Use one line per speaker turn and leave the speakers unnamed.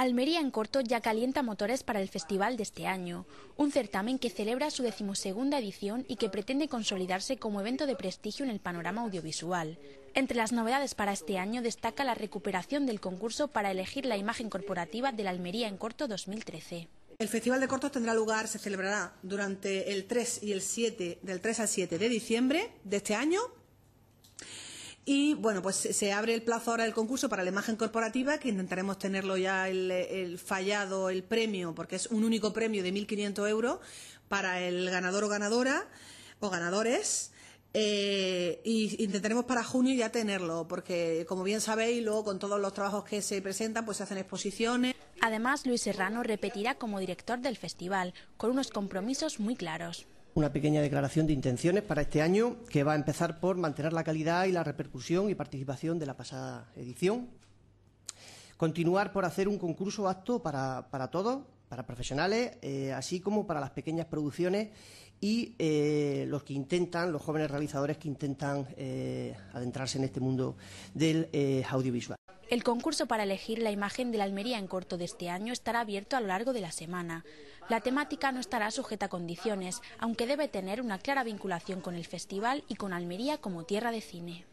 Almería en corto ya calienta motores para el festival de este año, un certamen que celebra su decimosegunda edición y que pretende consolidarse como evento de prestigio en el panorama audiovisual. Entre las novedades para este año destaca la recuperación del concurso para elegir la imagen corporativa de la Almería en corto 2013.
El Festival de Cortos tendrá lugar, se celebrará durante el 3 y el 7, del 3 al 7 de diciembre de este año y bueno, pues se abre el plazo ahora del concurso para la imagen corporativa, que intentaremos tenerlo ya el, fallado, el premio, porque es un único premio de 1.500 euros para el ganador o ganadora o ganadores. Eh, y intentaremos para junio ya tenerlo, porque como bien sabéis, luego con todos los trabajos que se
presentan, pues se hacen exposiciones. Además, Luis Serrano repetirá como director del festival, con unos compromisos muy claros
una pequeña declaración de intenciones para este año que va a empezar por mantener la calidad y la repercusión y participación de la pasada edición. Continuar por hacer un concurso apto para, todos, para profesionales, eh, así como para las pequeñas producciones y eh, los que intentan, los jóvenes realizadores que intentan eh, adentrarse en este mundo del audiovisual.
El concurso para elegir la imagen de la Almería en corto de este año estará abierto a lo largo de la semana. La temática no estará sujeta a condiciones, aunque debe tener una clara vinculación con el festival y con Almería como tierra de cine.